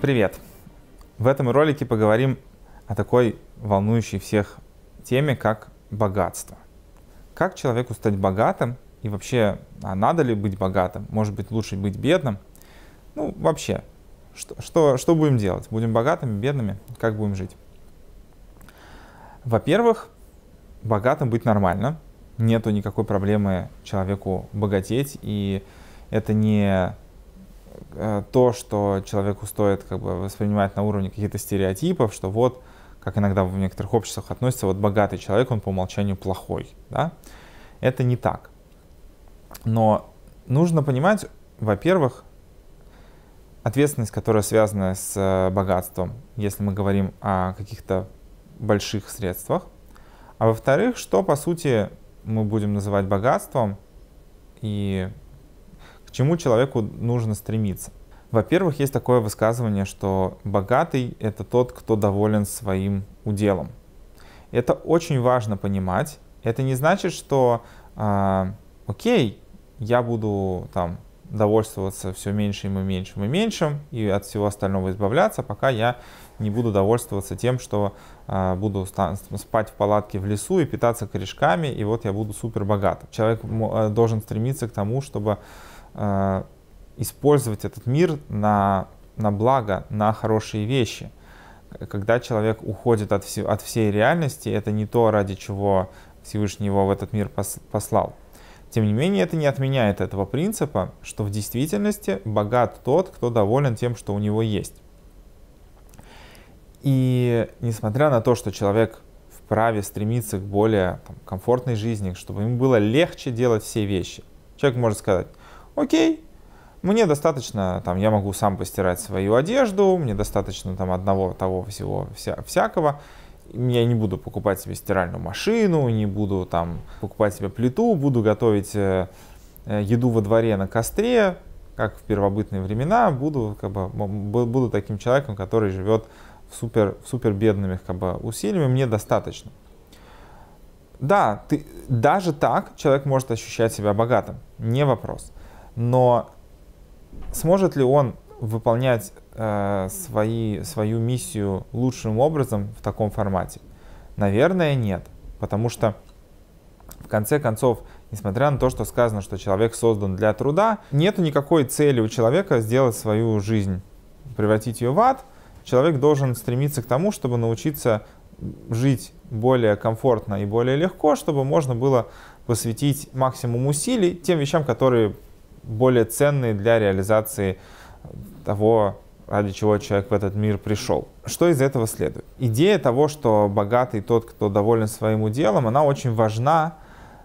Привет! В этом ролике поговорим о такой волнующей всех теме, как богатство. Как человеку стать богатым и вообще, а надо ли быть богатым? Может быть, лучше быть бедным? Ну, вообще, что, что, что будем делать? Будем богатыми, бедными? Как будем жить? Во-первых, богатым быть нормально. Нету никакой проблемы человеку богатеть и это не э, то, что человеку стоит как бы воспринимать на уровне каких-то стереотипов, что вот, как иногда в некоторых обществах относится, вот богатый человек, он по умолчанию плохой, да? Это не так. Но нужно понимать, во-первых, ответственность, которая связана с э, богатством, если мы говорим о каких-то больших средствах. А во-вторых, что, по сути, мы будем называть богатством и чему человеку нужно стремиться. Во-первых, есть такое высказывание, что богатый — это тот, кто доволен своим уделом. Это очень важно понимать. Это не значит, что э, окей, я буду там довольствоваться все меньшим и меньшим и меньшим, и от всего остального избавляться, пока я не буду довольствоваться тем, что э, буду спать в палатке в лесу и питаться корешками, и вот я буду супер богат. Человек э, должен стремиться к тому, чтобы Э, использовать этот мир на, на благо, на хорошие вещи. Когда человек уходит от, все, от всей реальности, это не то, ради чего Всевышний его в этот мир послал. Тем не менее, это не отменяет этого принципа, что в действительности богат тот, кто доволен тем, что у него есть. И несмотря на то, что человек вправе стремиться к более там, комфортной жизни, чтобы ему было легче делать все вещи, человек может сказать, окей, мне достаточно, там, я могу сам постирать свою одежду, мне достаточно там одного того всего вся, всякого, я не буду покупать себе стиральную машину, не буду там покупать себе плиту, буду готовить э, э, еду во дворе на костре, как в первобытные времена, буду, как бы, буду таким человеком, который живет в супер, в супер бедными как бы, усилиями, мне достаточно. Да, ты, даже так человек может ощущать себя богатым, не вопрос но сможет ли он выполнять э, свои, свою миссию лучшим образом в таком формате? Наверное, нет, потому что в конце концов, несмотря на то, что сказано, что человек создан для труда, нет никакой цели у человека сделать свою жизнь, превратить ее в ад. Человек должен стремиться к тому, чтобы научиться жить более комфортно и более легко, чтобы можно было посвятить максимум усилий тем вещам, которые более ценные для реализации того, ради чего человек в этот мир пришел. Что из этого следует? Идея того, что богатый тот, кто доволен своим делом, она очень важна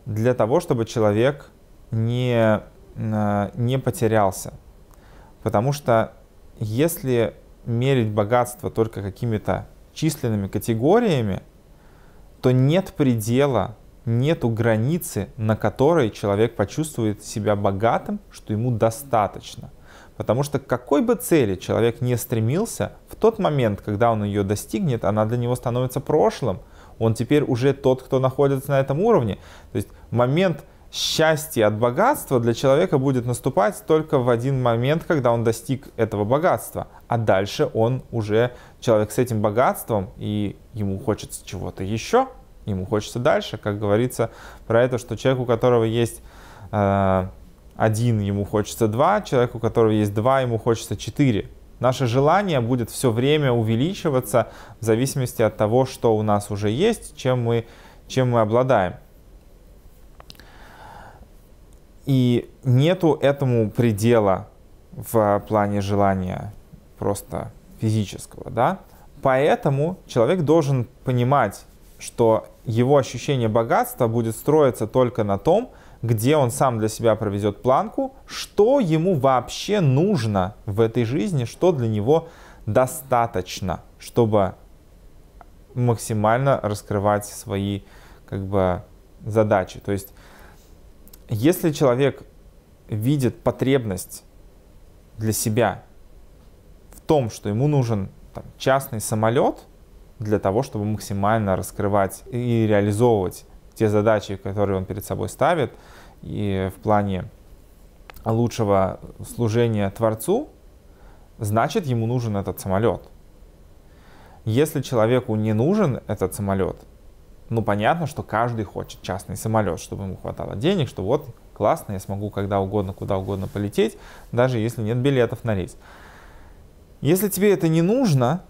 для того, чтобы человек не, э, не потерялся. Потому что если мерить богатство только какими-то численными категориями, то нет предела нету границы, на которой человек почувствует себя богатым, что ему достаточно. Потому что к какой бы цели человек не стремился, в тот момент, когда он ее достигнет, она для него становится прошлым. Он теперь уже тот, кто находится на этом уровне. То есть момент счастья от богатства для человека будет наступать только в один момент, когда он достиг этого богатства. А дальше он уже человек с этим богатством, и ему хочется чего-то еще, ему хочется дальше, как говорится про это, что человек, у которого есть э, один, ему хочется два, человек, у которого есть два, ему хочется четыре. Наше желание будет все время увеличиваться в зависимости от того, что у нас уже есть, чем мы, чем мы обладаем. И нету этому предела в плане желания просто физического, да? Поэтому человек должен понимать, что его ощущение богатства будет строиться только на том, где он сам для себя проведет планку, что ему вообще нужно в этой жизни, что для него достаточно, чтобы максимально раскрывать свои как бы, задачи. То есть, если человек видит потребность для себя в том, что ему нужен там, частный самолет – для того, чтобы максимально раскрывать и реализовывать те задачи, которые он перед собой ставит, и в плане лучшего служения Творцу, значит, ему нужен этот самолет. Если человеку не нужен этот самолет, ну, понятно, что каждый хочет частный самолет, чтобы ему хватало денег, что вот, классно, я смогу когда угодно, куда угодно полететь, даже если нет билетов на рейс. Если тебе это не нужно,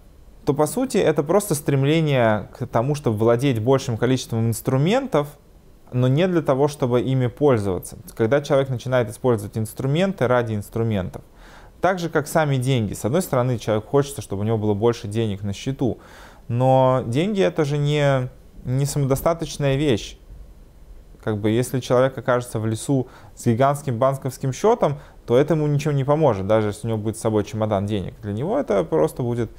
то по сути это просто стремление к тому, чтобы владеть большим количеством инструментов, но не для того, чтобы ими пользоваться. Когда человек начинает использовать инструменты ради инструментов. Так же, как сами деньги. С одной стороны, человек хочет, чтобы у него было больше денег на счету, но деньги это же не, не самодостаточная вещь. Как бы если человек окажется в лесу с гигантским банковским счетом, то это ему ничем не поможет, даже если у него будет с собой чемодан денег. Для него это просто будет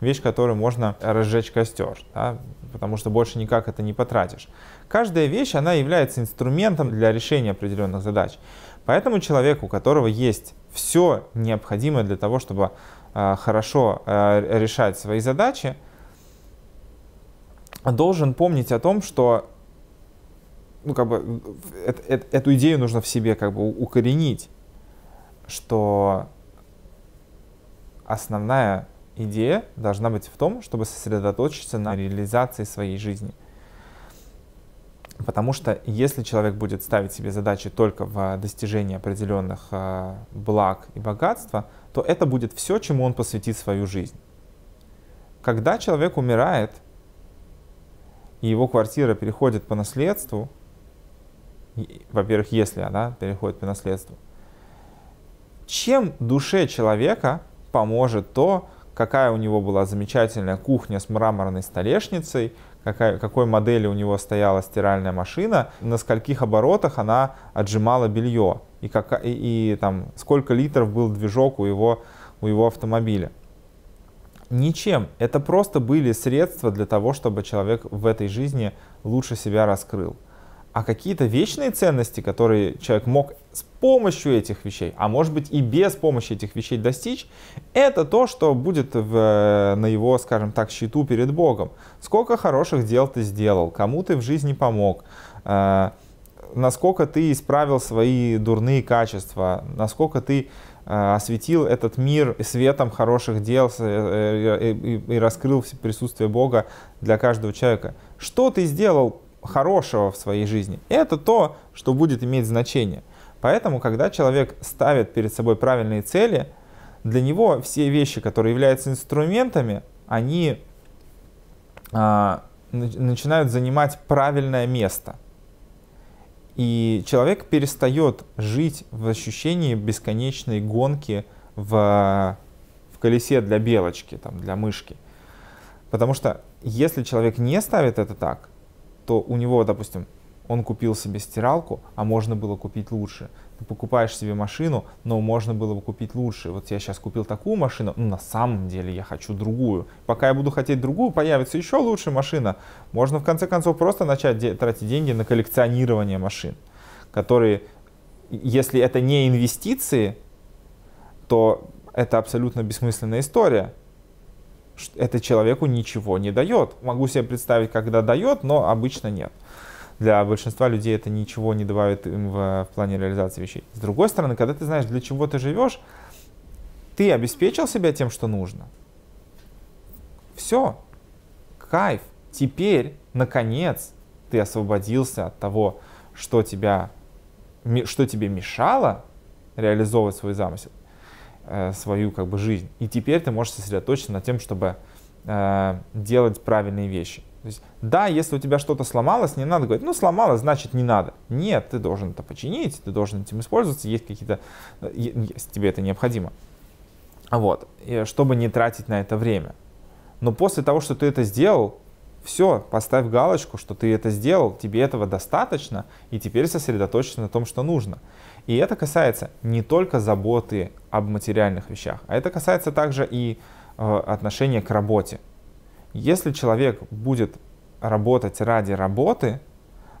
вещь, которую можно разжечь костер, да, потому что больше никак это не потратишь. Каждая вещь, она является инструментом для решения определенных задач. Поэтому человек, у которого есть все необходимое для того, чтобы э, хорошо э, решать свои задачи, должен помнить о том, что ну, как бы, э, э, э эту идею нужно в себе как бы укоренить, что основная идея должна быть в том, чтобы сосредоточиться на реализации своей жизни. Потому что если человек будет ставить себе задачи только в а, достижении определенных а, благ и богатства, то это будет все, чему он посвятит свою жизнь. Когда человек умирает, и его квартира переходит по наследству, во-первых, если она переходит по наследству, чем душе человека поможет то, какая у него была замечательная кухня с мраморной столешницей, какая, какой модели у него стояла стиральная машина, на скольких оборотах она отжимала белье и, как, и, и там, сколько литров был движок у его, у его автомобиля. Ничем. Это просто были средства для того, чтобы человек в этой жизни лучше себя раскрыл а какие-то вечные ценности, которые человек мог с помощью этих вещей, а может быть и без помощи этих вещей достичь, это то, что будет в, э, на его, скажем так, счету перед Богом. Сколько хороших дел ты сделал, кому ты в жизни помог, э, насколько ты исправил свои дурные качества, насколько ты э, осветил этот мир светом хороших дел э, и раскрыл присутствие Бога для каждого человека. Что ты сделал хорошего в своей жизни. И Это то, что будет иметь значение. Поэтому, когда человек ставит перед собой правильные цели, для него все вещи, которые являются инструментами, они а, начинают занимать правильное место. И человек перестает жить в ощущении бесконечной гонки в, в колесе для белочки, там, для мышки. Потому что если человек не ставит это так, то у него, допустим, он купил себе стиралку, а можно было купить лучше. Ты покупаешь себе машину, но можно было бы купить лучше. Вот я сейчас купил такую машину, но ну, на самом деле я хочу другую. Пока я буду хотеть другую, появится еще лучшая машина. Можно в конце концов просто начать де- тратить деньги на коллекционирование машин, которые, если это не инвестиции, то это абсолютно бессмысленная история это человеку ничего не дает. Могу себе представить, когда дает, но обычно нет. Для большинства людей это ничего не добавит им в, в плане реализации вещей. С другой стороны, когда ты знаешь, для чего ты живешь, ты обеспечил себя тем, что нужно. Все. Кайф. Теперь, наконец, ты освободился от того, что, тебя, что тебе мешало реализовывать свой замысел. Э, свою как бы жизнь. И теперь ты можешь сосредоточиться на тем, чтобы э, делать правильные вещи. То есть, да, если у тебя что-то сломалось, не надо говорить, ну сломалось, значит не надо. Нет, ты должен это починить, ты должен этим использоваться, есть какие-то, э, если тебе это необходимо. Вот, И чтобы не тратить на это время. Но после того, что ты это сделал, все, поставь галочку, что ты это сделал, тебе этого достаточно, и теперь сосредоточься на том, что нужно. И это касается не только заботы об материальных вещах, а это касается также и э, отношения к работе. Если человек будет работать ради работы,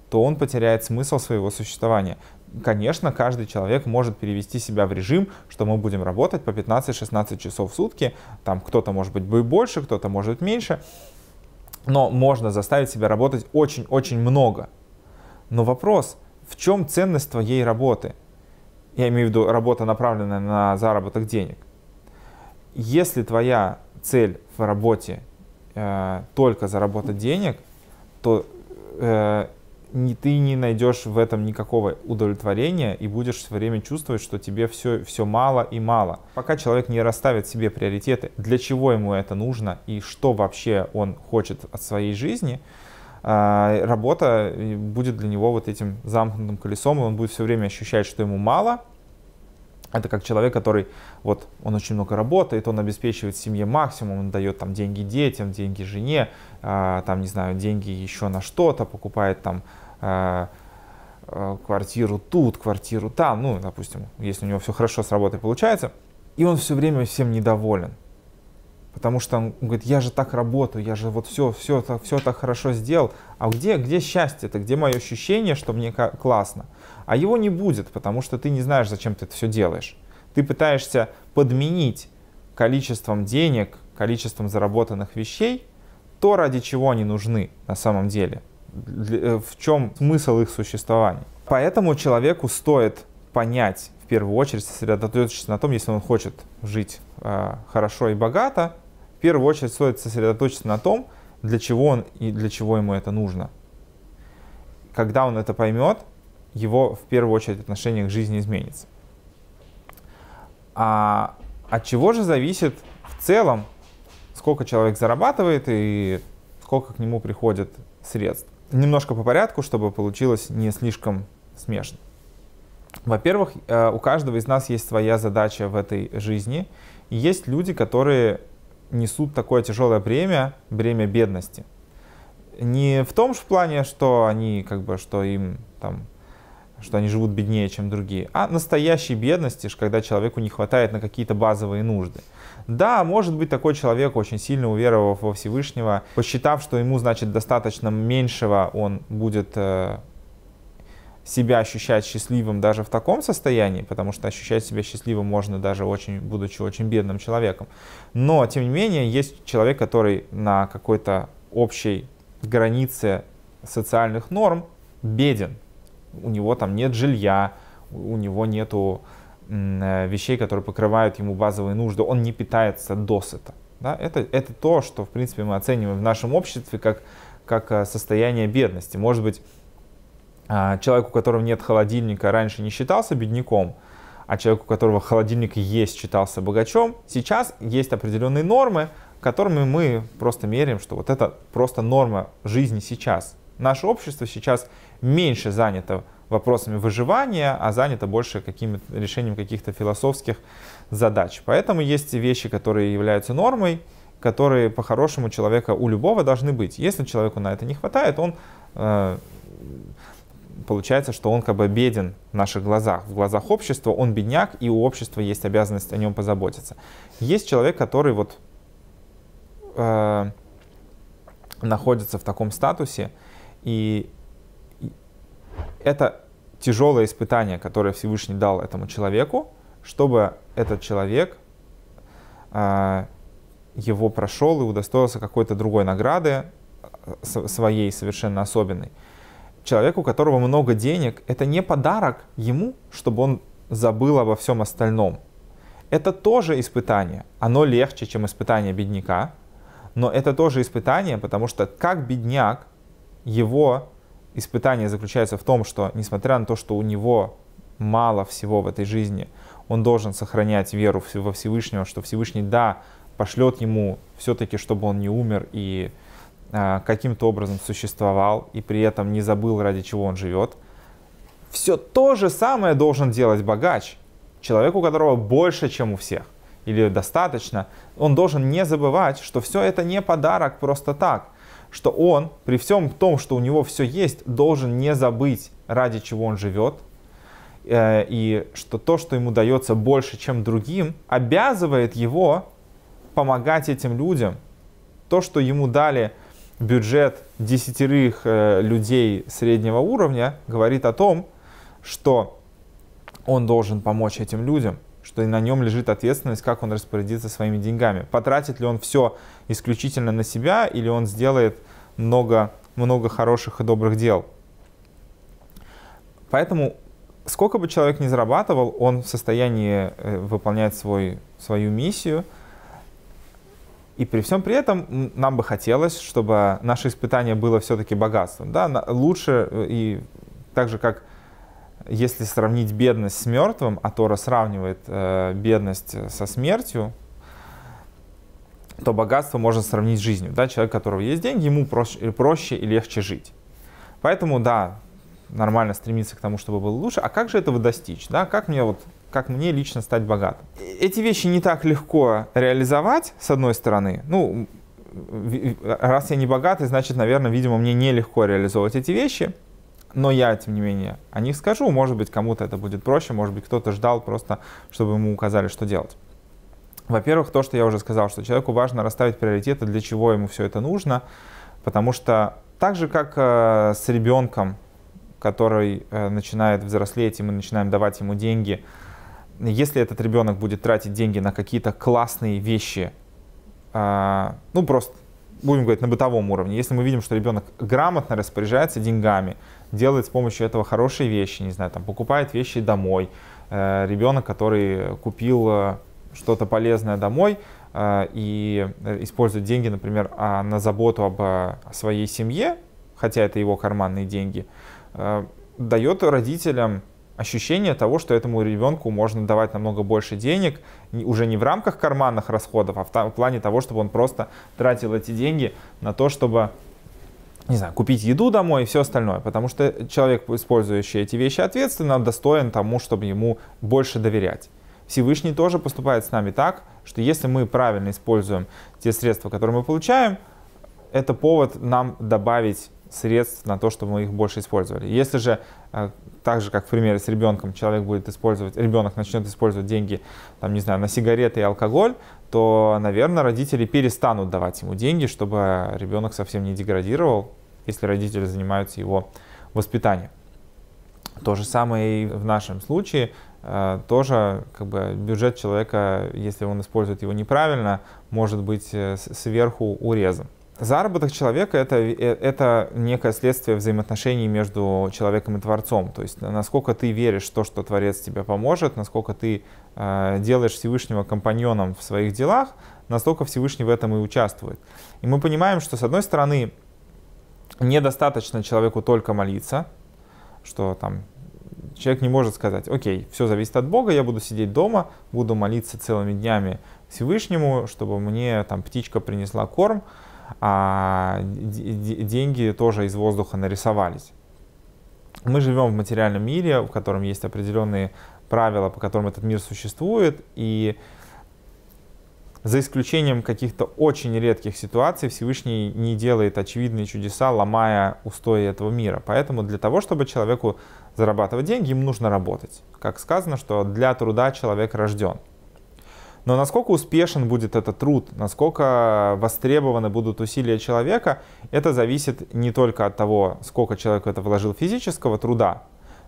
то он потеряет смысл своего существования. Конечно, каждый человек может перевести себя в режим, что мы будем работать по 15-16 часов в сутки. Там кто-то может быть больше, кто-то может меньше. Но можно заставить себя работать очень-очень много. Но вопрос, в чем ценность твоей работы? я имею в виду работа, направленная на заработок денег. Если твоя цель в работе э, только заработать денег, то э, не, ты не найдешь в этом никакого удовлетворения и будешь все время чувствовать, что тебе все, все мало и мало. Пока человек не расставит себе приоритеты, для чего ему это нужно и что вообще он хочет от своей жизни – а, работа будет для него вот этим замкнутым колесом, и он будет все время ощущать, что ему мало. Это как человек, который, вот, он очень много работает, он обеспечивает семье максимум, он дает там деньги детям, деньги жене, а, там, не знаю, деньги еще на что-то, покупает там а, квартиру тут, квартиру там, ну, допустим, если у него все хорошо с работой получается, и он все время всем недоволен. Потому что он говорит, я же так работаю, я же вот все, все, все так хорошо сделал. А где, где счастье-то, где мое ощущение, что мне классно? А его не будет, потому что ты не знаешь, зачем ты это все делаешь. Ты пытаешься подменить количеством денег, количеством заработанных вещей то, ради чего они нужны на самом деле, э, в чем смысл их существования. Поэтому человеку стоит понять, в первую очередь сосредоточиться на том, если он хочет жить э, хорошо и богато, в первую очередь стоит сосредоточиться на том, для чего он и для чего ему это нужно. Когда он это поймет, его в первую очередь отношение к жизни изменится. А от чего же зависит в целом, сколько человек зарабатывает и сколько к нему приходит средств? Немножко по порядку, чтобы получилось не слишком смешно. Во-первых, э, у каждого из нас есть своя задача в этой жизни. И есть люди, которые несут такое тяжелое бремя, бремя бедности. Не в том же плане, что они как бы, что им там, что они живут беднее, чем другие, а настоящей бедности, когда человеку не хватает на какие-то базовые нужды. Да, может быть, такой человек, очень сильно уверовав во Всевышнего, посчитав, что ему, значит, достаточно меньшего, он будет э, себя ощущать счастливым даже в таком состоянии, потому что ощущать себя счастливым можно даже очень, будучи очень бедным человеком. Но, тем не менее, есть человек, который на какой-то общей границе социальных норм беден. У него там нет жилья, у него нету э, вещей, которые покрывают ему базовые нужды, он не питается досыта. Да? Это, это то, что, в принципе, мы оцениваем в нашем обществе как, как э, состояние бедности. Может быть, а, человек, у которого нет холодильника, раньше не считался бедняком, а человек, у которого холодильник есть, считался богачом. Сейчас есть определенные нормы, которыми мы просто меряем, что вот это просто норма жизни сейчас. Наше общество сейчас меньше занято вопросами выживания, а занято больше каким решением каких-то философских задач. Поэтому есть вещи, которые являются нормой, которые по-хорошему человека у любого должны быть. Если человеку на это не хватает, он э, получается, что он как бы беден в наших глазах, в глазах общества, он бедняк, и у общества есть обязанность о нем позаботиться. Есть человек, который вот э, находится в таком статусе, и это тяжелое испытание, которое Всевышний дал этому человеку, чтобы этот человек э, его прошел и удостоился какой-то другой награды э, своей совершенно особенной человеку, у которого много денег, это не подарок ему, чтобы он забыл обо всем остальном. Это тоже испытание. Оно легче, чем испытание бедняка, но это тоже испытание, потому что как бедняк, его испытание заключается в том, что несмотря на то, что у него мало всего в этой жизни, он должен сохранять веру во Всевышнего, что Всевышний, да, пошлет ему все-таки, чтобы он не умер и а, каким-то образом существовал и при этом не забыл, ради чего он живет, все то же самое должен делать богач, человек, у которого больше, чем у всех, или достаточно, он должен не забывать, что все это не подарок просто так, что он, при всем том, что у него все есть, должен не забыть, ради чего он живет, э, и что то, что ему дается больше, чем другим, обязывает его помогать этим людям. То, что ему дали – бюджет десятерых э, людей среднего уровня говорит о том, что он должен помочь этим людям, что на нем лежит ответственность, как он распорядится своими деньгами. Потратит ли он все исключительно на себя или он сделает много, много хороших и добрых дел. Поэтому сколько бы человек ни зарабатывал, он в состоянии э, выполнять свой, свою миссию – и при всем при этом нам бы хотелось, чтобы наше испытание было все-таки богатством. Да? Лучше э, и так же, как если сравнить бедность с мертвым, а Тора сравнивает э, бедность э, со смертью, то богатство можно сравнить с жизнью. Да? Человек, у которого есть деньги, ему проще, э, проще и легче жить. Поэтому, да, нормально стремиться к тому, чтобы было лучше. А как же этого достичь? Да? Как мне вот как мне лично стать богатым. Эти вещи не так легко реализовать, с одной стороны. Ну, раз я не богатый, значит, наверное, видимо, мне нелегко реализовывать эти вещи. Но я, тем не менее, о них скажу. Может быть, кому-то это будет проще, может быть, кто-то ждал просто, чтобы ему указали, что делать. Во-первых, то, что я уже сказал, что человеку важно расставить приоритеты, для чего ему все это нужно, потому что так же, как э, с ребенком, который э, начинает взрослеть, и мы начинаем давать ему деньги, если этот ребенок будет тратить деньги на какие-то классные вещи, а, ну просто будем говорить на бытовом уровне, если мы видим, что ребенок грамотно распоряжается деньгами, делает с помощью этого хорошие вещи, не знаю, там покупает вещи домой, э, ребенок, который купил э, что-то полезное домой э, и использует деньги, например, а, на заботу об своей семье, хотя это его карманные деньги, дает родителям ощущение того, что этому ребенку можно давать намного больше денег, уже не в рамках карманных расходов, а в, в плане того, чтобы он просто тратил эти деньги на то, чтобы не знаю, купить еду домой и все остальное. Потому что человек, использующий эти вещи ответственно, достоин тому, чтобы ему больше доверять. Всевышний тоже поступает с нами так, что если мы правильно используем те средства, которые мы получаем, это повод нам добавить средств на то, чтобы мы их больше использовали. Если же, э, так же как в примере с ребенком, человек будет использовать, ребенок начнет использовать деньги, там, не знаю, на сигареты и алкоголь, то, наверное, родители перестанут давать ему деньги, чтобы ребенок совсем не деградировал, если родители занимаются его воспитанием. То же самое и в нашем случае. Э, тоже как бы, бюджет человека, если он использует его неправильно, может быть э, сверху урезан. Заработок человека это, э, — это некое следствие взаимоотношений между человеком и Творцом. То есть насколько ты веришь в то, что Творец тебе поможет, насколько ты э, делаешь Всевышнего компаньоном в своих делах, настолько Всевышний в этом и участвует. И мы понимаем, что с одной стороны недостаточно человеку только молиться, что там человек не может сказать, окей, все зависит от Бога, я буду сидеть дома, буду молиться целыми днями Всевышнему, чтобы мне там птичка принесла корм, а деньги тоже из воздуха нарисовались. Мы живем в материальном мире, в котором есть определенные правила, по которым этот мир существует, и за исключением каких-то очень редких ситуаций Всевышний не делает очевидные чудеса, ломая устои этого мира. Поэтому для того, чтобы человеку зарабатывать деньги, им нужно работать. Как сказано, что для труда человек рожден. Но насколько успешен будет этот труд, насколько востребованы будут усилия человека, это зависит не только от того, сколько человек это вложил физического труда,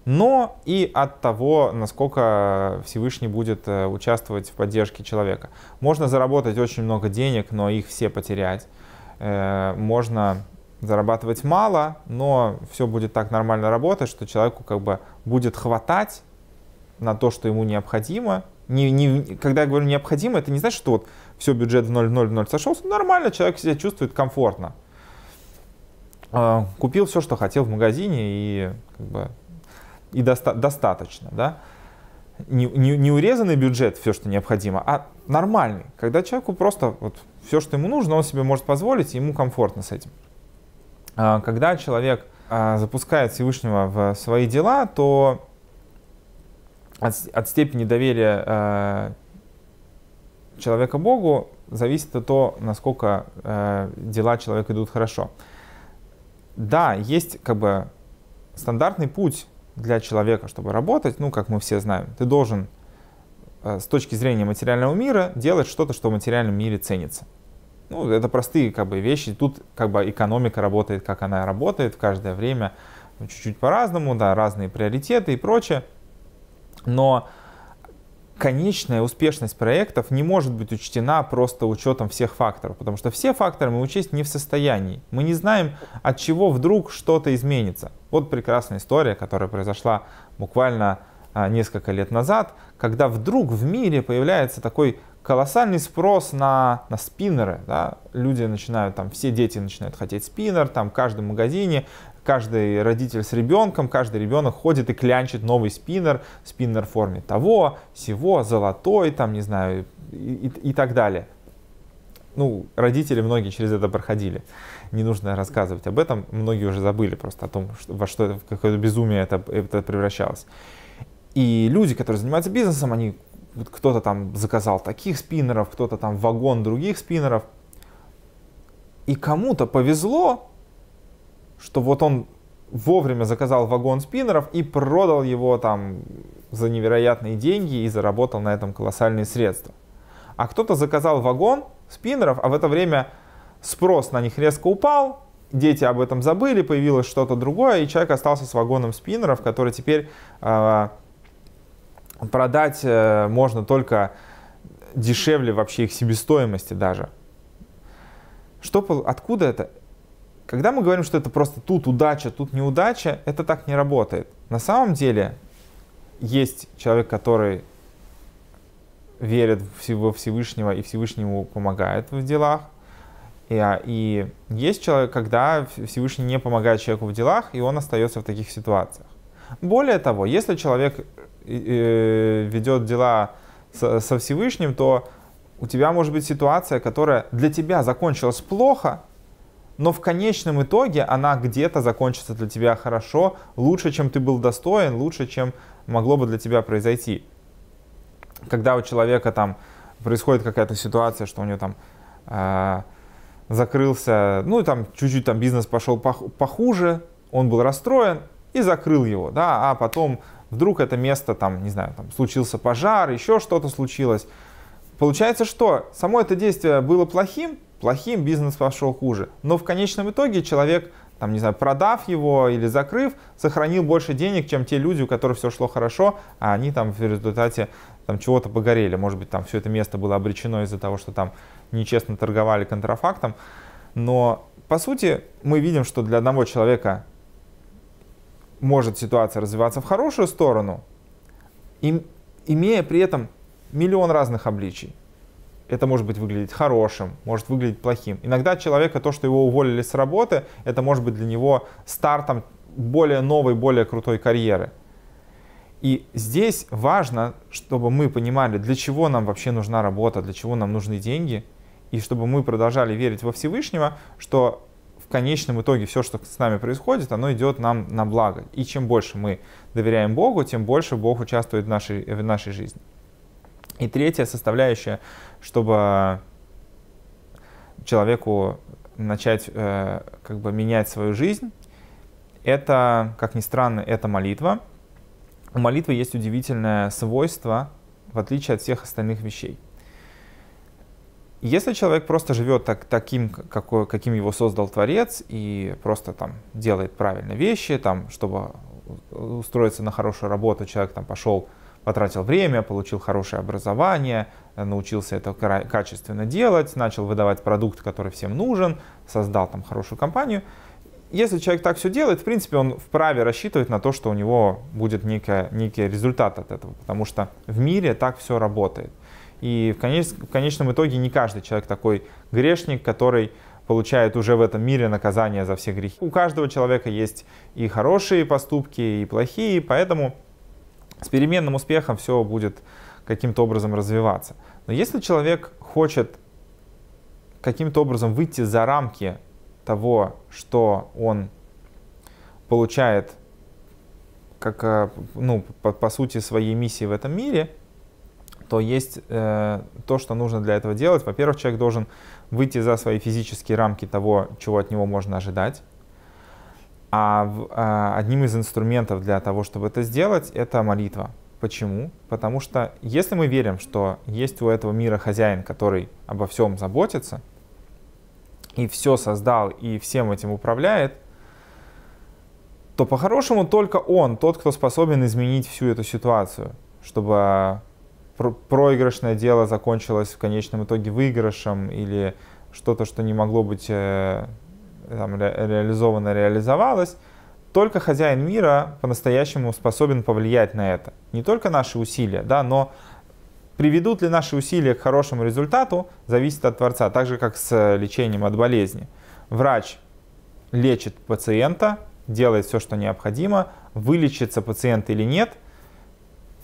но и от того, насколько Всевышний будет э, участвовать в поддержке человека. Можно заработать очень много денег, но их все потерять. Э, можно зарабатывать мало, но все будет так нормально работать, что человеку как бы будет хватать на то, что ему необходимо, не, не, когда я говорю необходимо, это не значит, что вот все, бюджет в 0,00 сошелся. Ну, нормально, человек себя чувствует комфортно. А, купил все, что хотел в магазине и, как бы, и доста- достаточно. Да? Не, не, не урезанный бюджет, все, что необходимо, а нормальный, когда человеку просто вот, все, что ему нужно, он себе может позволить, ему комфортно с этим. А, когда человек а, запускает Всевышнего в свои дела, то от, от степени доверия э, человека Богу зависит от того, насколько э, дела человека идут хорошо. Да, есть как бы стандартный путь для человека, чтобы работать, ну, как мы все знаем, ты должен э, с точки зрения материального мира делать что-то, что в материальном мире ценится. Ну, это простые как бы вещи. Тут как бы экономика работает, как она работает в каждое время, ну, чуть-чуть по-разному, да, разные приоритеты и прочее. Но конечная успешность проектов не может быть учтена просто учетом всех факторов, потому что все факторы мы учесть не в состоянии. Мы не знаем, от чего вдруг что-то изменится. Вот прекрасная история, которая произошла буквально а, несколько лет назад, когда вдруг в мире появляется такой колоссальный спрос на, на спиннеры. Да? Люди начинают, там, все дети начинают хотеть спиннер, там, в каждом магазине Каждый родитель с ребенком, каждый ребенок ходит и клянчит новый спиннер, спиннер в форме того, всего, золотой, там, не знаю, и, и, и так далее. Ну, родители многие через это проходили. Не нужно рассказывать об этом. Многие уже забыли просто о том, что, во что, в какое то безумие это, это превращалось. И люди, которые занимаются бизнесом, они кто-то там заказал таких спиннеров, кто-то там вагон других спиннеров. И кому-то повезло, что вот он вовремя заказал вагон спиннеров и продал его там за невероятные деньги и заработал на этом колоссальные средства. А кто-то заказал вагон спиннеров, а в это время спрос на них резко упал, дети об этом забыли, появилось что-то другое, и человек остался с вагоном спиннеров, который теперь э, продать э, можно только дешевле вообще их себестоимости даже. Что, откуда это? Когда мы говорим, что это просто тут удача, тут неудача, это так не работает. На самом деле есть человек, который верит во Всевышнего и Всевышнему помогает в делах. И, а, и есть человек, когда Всевышний не помогает человеку в делах, и он остается в таких ситуациях. Более того, если человек э, э ведет дела со, со Всевышним, то у тебя может быть ситуация, которая для тебя закончилась плохо, но в конечном итоге она где-то закончится для тебя хорошо, лучше, чем ты был достоин, лучше, чем могло бы для тебя произойти. Когда у человека там происходит какая-то ситуация, что у него там э, закрылся, ну там чуть-чуть там бизнес пошел похуже, он был расстроен и закрыл его, да, а потом вдруг это место там, не знаю, там случился пожар, еще что-то случилось. Получается, что само это действие было плохим, плохим, бизнес пошел хуже. Но в конечном итоге человек, там, не знаю, продав его или закрыв, сохранил больше денег, чем те люди, у которых все шло хорошо, а они там в результате там чего-то погорели. Может быть, там все это место было обречено из-за того, что там нечестно торговали контрафактом. Но, по сути, мы видим, что для одного человека может ситуация развиваться в хорошую сторону, и, имея при этом миллион разных обличий это может быть выглядеть хорошим, может выглядеть плохим. Иногда человека, то, что его уволили с работы, это может быть для него стартом более новой, более крутой карьеры. И здесь важно, чтобы мы понимали, для чего нам вообще нужна работа, для чего нам нужны деньги, и чтобы мы продолжали верить во Всевышнего, что в конечном итоге все, что с нами происходит, оно идет нам на благо. И чем больше мы доверяем Богу, тем больше Бог участвует в нашей, в нашей жизни. И третья составляющая, чтобы человеку начать э, как бы менять свою жизнь, это, как ни странно, это молитва. У молитвы есть удивительное свойство, в отличие от всех остальных вещей. Если человек просто живет так, таким, какой, каким его создал Творец, и просто там делает правильные вещи, там, чтобы устроиться на хорошую работу, человек там пошел потратил время, получил хорошее образование, э, научился это качественно делать, начал выдавать продукт, который всем нужен, создал там хорошую компанию. Если человек так все делает, в принципе, он вправе рассчитывать на то, что у него будет некое, некий результат от этого, потому что в мире так все работает. И в, конеч, в конечном итоге не каждый человек такой грешник, который получает уже в этом мире наказание за все грехи. У каждого человека есть и хорошие поступки, и плохие, поэтому с переменным успехом все будет каким-то образом развиваться. Но если человек хочет каким-то образом выйти за рамки того, что он получает как, э, ну, по, по сути своей миссии в этом мире, то есть э, то, что нужно для этого делать. Во-первых, человек должен выйти за свои физические рамки того, чего от него можно ожидать. А, а одним из инструментов для того, чтобы это сделать, это молитва. Почему? Потому что если мы верим, что есть у этого мира хозяин, который обо всем заботится, и все создал, и всем этим управляет, то по-хорошему только он, тот, кто способен изменить всю эту ситуацию, чтобы а, проигрышное дело закончилось в конечном итоге выигрышем или что-то, что не могло быть э, там, ре реализовано, реализовалось, только хозяин мира по-настоящему способен повлиять на это. Не только наши усилия, да, но приведут ли наши усилия к хорошему результату, зависит от Творца, так же как с э, лечением от болезни. Врач лечит пациента, делает все, что необходимо, вылечится пациент или нет,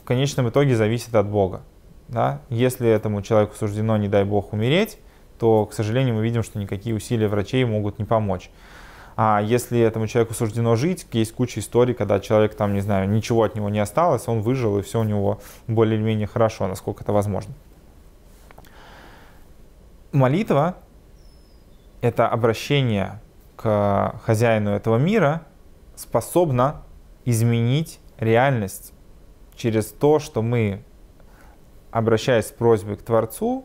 в конечном итоге зависит от Бога. Да? Если этому человеку суждено, не дай Бог, умереть, то, к сожалению, мы видим, что никакие усилия врачей могут не помочь. А если этому человеку суждено жить, есть куча историй, когда человек там, не знаю, ничего от него не осталось, он выжил, и все у него более-менее хорошо, насколько это возможно. Молитва — это обращение к хозяину этого мира, способно изменить реальность через то, что мы, обращаясь с просьбой к Творцу,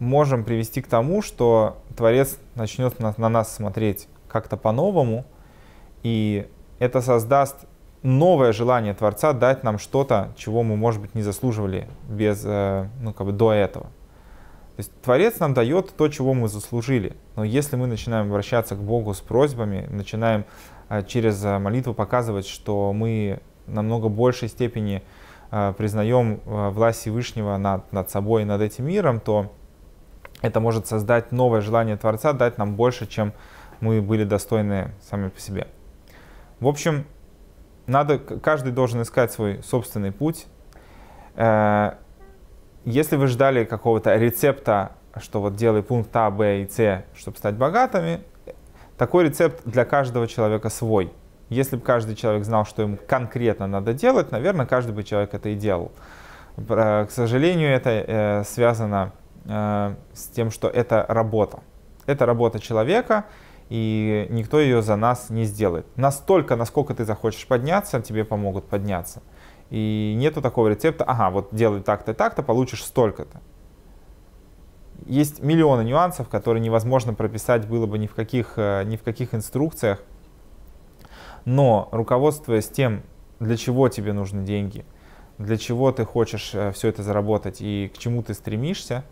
можем привести к тому, что Творец начнет на, на нас смотреть как-то по-новому, и это создаст новое желание Творца дать нам что-то, чего мы, может быть, не заслуживали без, э, ну, как бы до этого. То есть Творец нам дает то, чего мы заслужили. Но если мы начинаем обращаться к Богу с просьбами, начинаем э, через э, молитву показывать, что мы намного большей степени признаем власть Всевышнего над, над собой и над этим миром, то это может создать новое желание Творца дать нам больше, чем мы были достойны сами по себе. В общем, надо, каждый должен искать свой собственный путь. Э, если вы ждали какого-то рецепта, что вот делай пункт А, Б и С, чтобы стать богатыми, такой рецепт для каждого человека свой. Если бы каждый человек знал, что ему конкретно надо делать, наверное, каждый бы человек это и делал. Э, к сожалению, это э, связано Э, с тем, что это работа. Это работа человека, и никто ее за нас не сделает. Настолько, насколько ты захочешь подняться, тебе помогут подняться. И нету такого рецепта, ага, вот делай так-то, и так-то, получишь столько-то. Есть миллионы нюансов, которые невозможно прописать было бы ни в каких, э, ни в каких инструкциях. Но руководствуясь тем, для чего тебе нужны деньги, для чего ты хочешь э, все это заработать и к чему ты стремишься,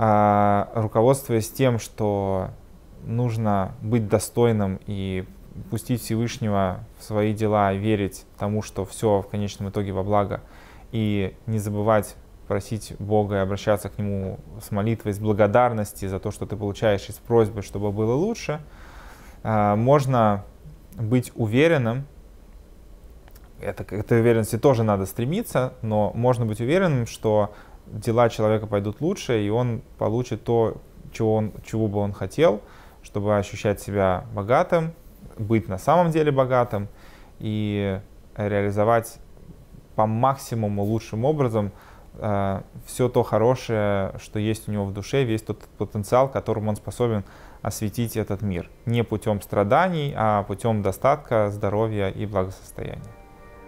а, руководствуясь тем, что нужно быть достойным и пустить Всевышнего в свои дела, верить тому, что все в конечном итоге во благо, и не забывать просить Бога и обращаться к Нему с молитвой, с благодарностью за то, что ты получаешь, и с просьбой, чтобы было лучше, а, можно быть уверенным, это, к этой уверенности тоже надо стремиться, но можно быть уверенным, что дела человека пойдут лучше, и он получит то, чего, он, чего бы он хотел, чтобы ощущать себя богатым, быть на самом деле богатым и реализовать по максимуму лучшим образом э, все то хорошее, что есть у него в душе, весь тот потенциал, которым он способен осветить этот мир. Не путем страданий, а путем достатка, здоровья и благосостояния.